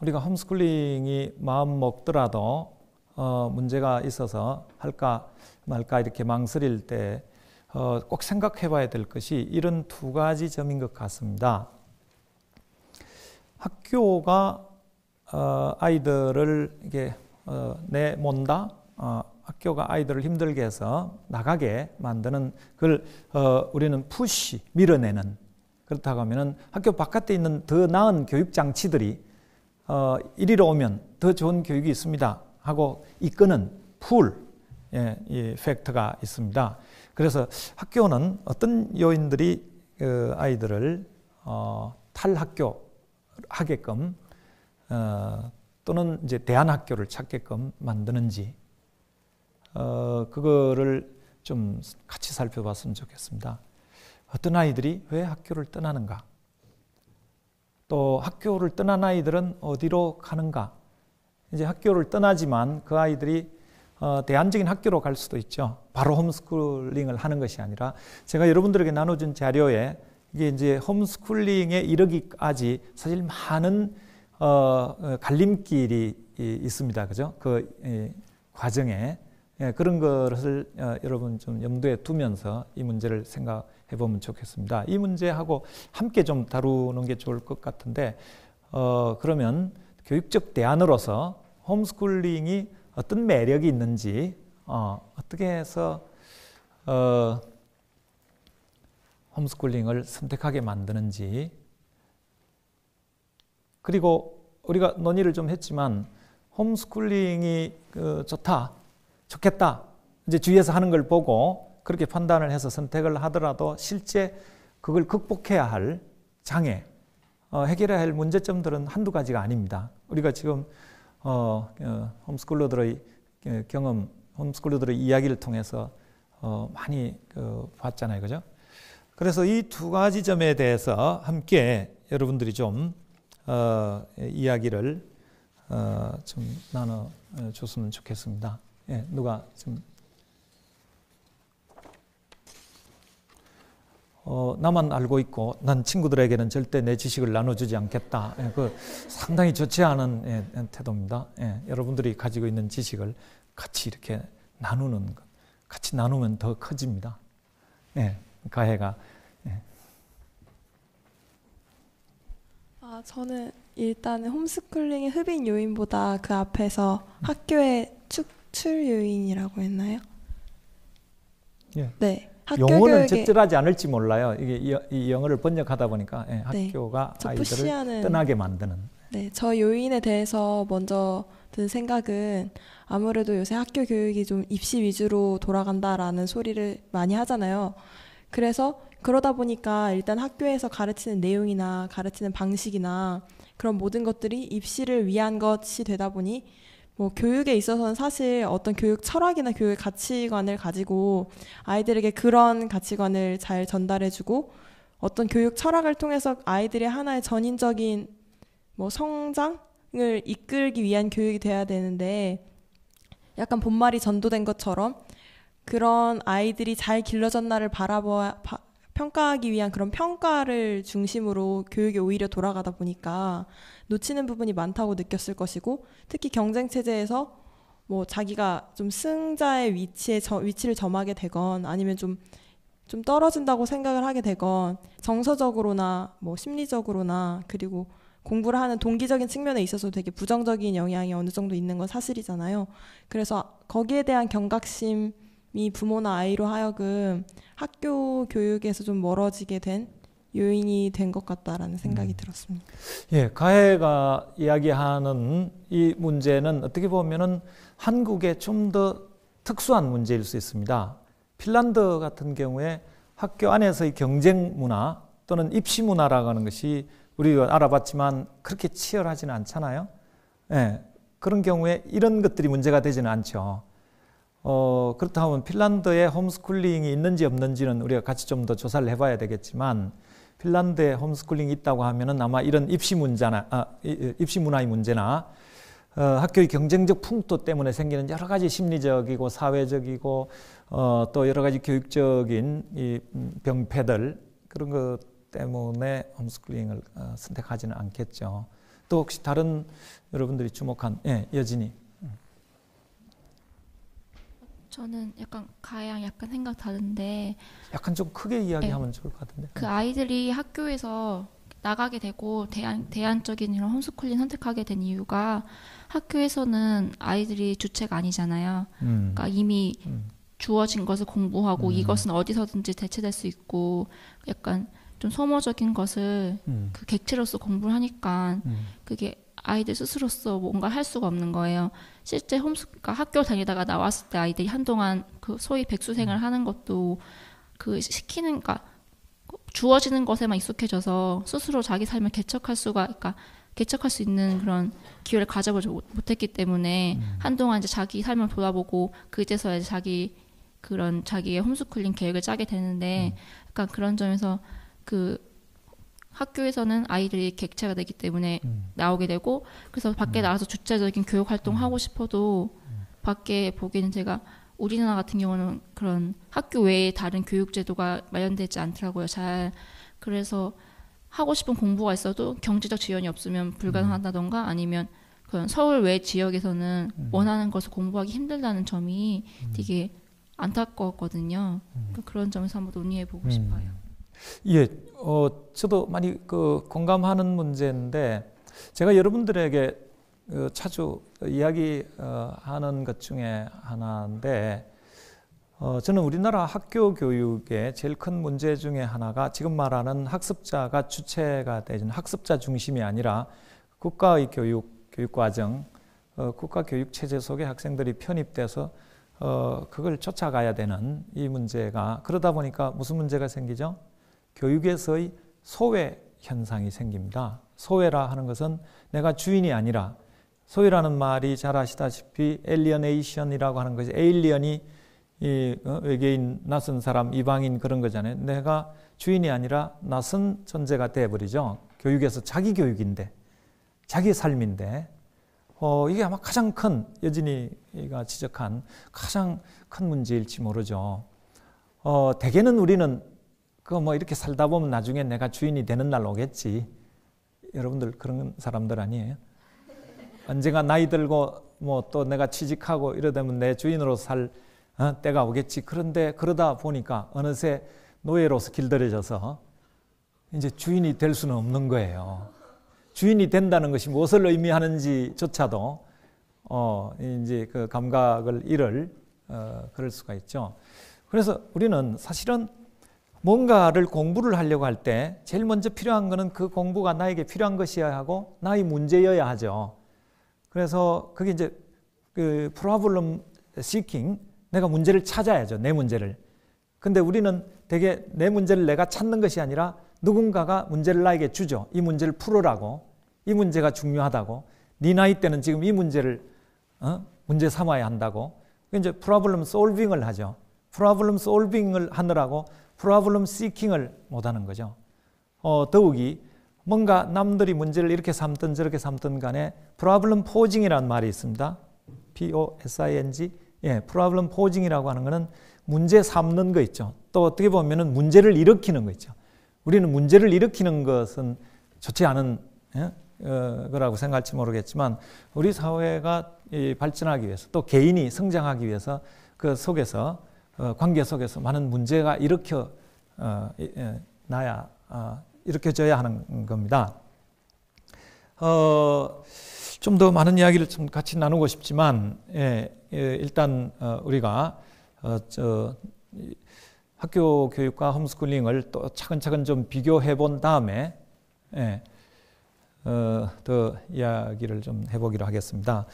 우리가 홈스쿨링이 마음 먹더라도 어, 문제가 있어서 할까 말까 이렇게 망설일 때 어, 꼭 생각해 봐야 될 것이 이런 두 가지 점인 것 같습니다. 학교가 어, 아이들을 이게 어, 내몬다 어, 학교가 아이들을 힘들게 해서 나가게 만드는 그걸 어, 우리는 푸시 밀어내는 그렇다고 하면은 학교 바깥에 있는 더 나은 교육 장치들이 어, 이리로 오면 더 좋은 교육이 있습니다 하고 이끄는 풀 예, 이팩트가 있습니다. 그래서 학교는 어떤 요인들이 그 아이들을 어, 탈학교 하게끔 어, 또는 이제 대안학교를 찾게끔 만드는지 어, 그거를 좀 같이 살펴봤으면 좋겠습니다. 어떤 아이들이 왜 학교를 떠나는가? 또 학교를 떠난 아이들은 어디로 가는가? 이제 학교를 떠나지만 그 아이들이 어, 대안적인 학교로 갈 수도 있죠. 바로 홈스쿨링을 하는 것이 아니라 제가 여러분들에게 나눠준 자료에 이게 이제 홈스쿨링에 이르기까지 사실 많은 어, 갈림길이 있습니다. 그죠? 그 과정에 예, 그런 것을 어, 여러분 좀 염두에 두면서 이 문제를 생각해 보면 좋겠습니다. 이 문제하고 함께 좀 다루는 게 좋을 것 같은데, 어, 그러면 교육적 대안으로서 홈스쿨링이 어떤 매력이 있는지, 어, 어떻게 해서, 어, 홈스쿨링을 선택하게 만드는지, 그리고 우리가 논의를 좀 했지만, 홈스쿨링이 그 좋다. 좋겠다. 이제 주위에서 하는 걸 보고 그렇게 판단을 해서 선택을 하더라도 실제 그걸 극복해야 할 장애, 어, 해결해야 할 문제점들은 한두 가지가 아닙니다. 우리가 지금 어, 어, 홈스쿨러들의 경험, 홈스쿨러들의 이야기를 통해서 어, 많이 그, 봤잖아요, 그죠? 그래서 이 두 가지 점에 대해서 함께 여러분들이 좀 어, 이야기를 어, 좀 나눠 줬으면 좋겠습니다. 예, 누가 좀 어, 나만 알고 있고 난 친구들에게는 절대 내 지식을 나눠주지 않겠다. 예, 그 상당히 좋지 않은 예, 태도입니다. 예, 여러분들이 가지고 있는 지식을 같이 이렇게 나누는 것, 같이 나누면 더 커집니다. 예, 가해가. 예. 아, 저는 일단은 홈스쿨링의 흡인 요인보다 그 앞에서 학교의 축 차출 요인이라고 했나요? 예. 네. 영어는 적절하지 않을지 몰라요. 이게 이 영어를 번역하다 보니까 예, 네, 학교가 네. 아이들을 푸시하는, 떠나게 만드는. 네, 저 요인에 대해서 먼저 든 생각은 아무래도 요새 학교 교육이 좀 입시 위주로 돌아간다라는 소리를 많이 하잖아요. 그래서 그러다 보니까 일단 학교에서 가르치는 내용이나 가르치는 방식이나 그런 모든 것들이 입시를 위한 것이 되다 보니 뭐 교육에 있어서는 사실 어떤 교육 철학이나 교육 가치관을 가지고 아이들에게 그런 가치관을 잘 전달해주고 어떤 교육 철학을 통해서 아이들의 하나의 전인적인 뭐 성장을 이끌기 위한 교육이 돼야 되는데 약간 본말이 전도된 것처럼 그런 아이들이 잘 길러졌나를 바라보아, 바, 평가하기 위한 그런 평가를 중심으로 교육이 오히려 돌아가다 보니까 놓치는 부분이 많다고 느꼈을 것이고 특히 경쟁 체제에서 뭐 자기가 좀 승자의 위치에 저, 위치를 점하게 되건 아니면 좀 좀 떨어진다고 생각을 하게 되건 정서적으로나 뭐 심리적으로나 그리고 공부를 하는 동기적인 측면에 있어서 되게 부정적인 영향이 어느 정도 있는 건 사실이잖아요. 그래서 거기에 대한 경각심 이 부모나 아이로 하여금 학교 교육에서 좀 멀어지게 된 요인이 된 것 같다라는 생각이 음. 들었습니다. 예, 가해가 이야기하는 이 문제는 어떻게 보면은 한국의 좀 더 특수한 문제일 수 있습니다. 핀란드 같은 경우에 학교 안에서의 경쟁 문화 또는 입시 문화라고 하는 것이 우리가 알아봤지만 그렇게 치열하지는 않잖아요. 예, 그런 경우에 이런 것들이 문제가 되지는 않죠. 어, 그렇다면 핀란드에 홈스쿨링이 있는지 없는지는 우리가 같이 좀 더 조사를 해봐야 되겠지만 핀란드에 홈스쿨링이 있다고 하면은 아마 이런 입시 문제나 아, 입시 문화의 문제나 어, 학교의 경쟁적 풍토 때문에 생기는 여러 가지 심리적이고 사회적이고 어, 또 여러 가지 교육적인 이 음, 병폐들 그런 것 때문에 홈스쿨링을 어, 선택하지는 않겠죠. 또 혹시 다른 여러분들이 주목한 예, 여진이. 저는 약간 가양 약간 생각 다른데 약간 좀 크게 이야기하면 네. 좋을 것 같은데. 그 아이들이 학교에서 나가게 되고 대안, 대안적인 이런 홈스쿨링 선택하게 된 이유가 학교에서는 아이들이 주체가 아니잖아요. 음. 그러니까 이미 음. 주어진 것을 공부하고 음. 이것은 어디서든지 대체될 수 있고 약간 좀 소모적인 것을 음. 그 객체로서 공부를 하니까 음. 그게 아이들 스스로서 뭔가 할 수가 없는 거예요. 실제 홈스 가 그러니까 학교 다니다가 나왔을 때 아이들이 한동안 그 소위 백수생을 음. 하는 것도 그 시키는 그러니까 그 주어지는 것에만 익숙해져서 스스로 자기 삶을 개척할 수가 그러니까 개척할 수 있는 그런 기회를 가져보지 못했기 때문에 음. 한동안 이제 자기 삶을 돌아보고 그제서야 이제 자기 그런 자기의 홈스쿨링 계획을 짜게 되는데 음. 약간 그런 점에서 그 학교에서는 아이들이 객체가 되기 때문에 음. 나오게 되고 그래서 밖에 음. 나가서 주체적인 교육 활동하고 음. 싶어도 음. 밖에 보기에는 제가 우리나라 같은 경우는 그런 학교 외에 다른 교육 제도가 마련되지 않더라고요. 잘 그래서 하고 싶은 공부가 있어도 경제적 지원이 없으면 불가능하다던가 아니면 그런 서울 외 지역에서는 원하는 것을 공부하기 힘들다는 점이 되게 안타까웠거든요. 그 그런 점에서 한번 논의해 보고 싶어요. 예, 어, 저도 많이 그 공감하는 문제인데 제가 여러분들에게 그 어, 자주 이야기하는 것 중에 하나인데 어, 저는 우리나라 학교 교육의 제일 큰 문제 중에 하나가 지금 말하는 학습자가 주체가 되는 학습자 중심이 아니라 국가의 교육, 교육과정, 어, 국가교육체제 속에 학생들이 편입돼서 어, 그걸 쫓아가야 되는 이 문제가 그러다 보니까 무슨 문제가 생기죠? 교육에서의 소외 현상이 생깁니다. 소외라 하는 것은 내가 주인이 아니라 소외라는 말이 잘 아시다시피 엘리어네이션이라고 하는 것이 에일리언이 이 어, 외계인 낯선 사람 이방인 그런 거잖아요. 내가 주인이 아니라 낯선 존재가 되어버리죠 교육에서 자기 교육인데 자기 삶인데 어, 이게 아마 가장 큰 여진이가 지적한 가장 큰 문제일지 모르죠. 어, 대개는 우리는 그거 뭐 이렇게 살다 보면 나중에 내가 주인이 되는 날 오겠지. 여러분들 그런 사람들 아니에요? 언젠가 나이 들고 뭐 또 내가 취직하고 이러다면 내 주인으로 살 어, 때가 오겠지. 그런데 그러다 보니까 어느새 노예로서 길들여져서 이제 주인이 될 수는 없는 거예요. 주인이 된다는 것이 무엇을 의미하는지조차도 어, 이제 그 감각을 잃을 어, 그럴 수가 있죠. 그래서 우리는 사실은 뭔가를 공부를 하려고 할 때 제일 먼저 필요한 것은 그 공부가 나에게 필요한 것이어야 하고 나의 문제여야 하죠. 그래서 그게 이제 그 problem seeking 내가 문제를 찾아야죠. 내 문제를. 근데 우리는 되게 내 문제를 내가 찾는 것이 아니라 누군가가 문제를 나에게 주죠. 이 문제를 풀으라고. 이 문제가 중요하다고. 네 나이 때는 지금 이 문제를 어? 문제 삼아야 한다고. 이제 프로블럼 솔빙을 하죠. 프로블럼 솔빙을 하느라고 프로블럼 시킹을 못하는 거죠. 어, 더욱이 뭔가 남들이 문제를 이렇게 삼든 저렇게 삼든 간에 프로블럼 포징이라는 말이 있습니다. P-O-S-I-N-G 예, 프로블럼 포징이라고 하는 것은 문제 삼는 거 있죠. 또 어떻게 보면은 문제를 일으키는 거 있죠. 우리는 문제를 일으키는 것은 좋지 않은 예? 어, 거라고 생각할지 모르겠지만 우리 사회가 발전하기 위해서 또 개인이 성장하기 위해서 그 속에서 어, 관계 속에서 많은 문제가 일으켜 어, 예, 나야 아, 일으켜져야 하는 겁니다. 어, 좀 더 많은 이야기를 좀 같이 나누고 싶지만 예, 예, 일단 어, 우리가 어, 저, 학교 교육과 홈스쿨링을 또 차근차근 좀 비교해 본 다음에 예, 어, 더 이야기를 좀 해보기로 하겠습니다.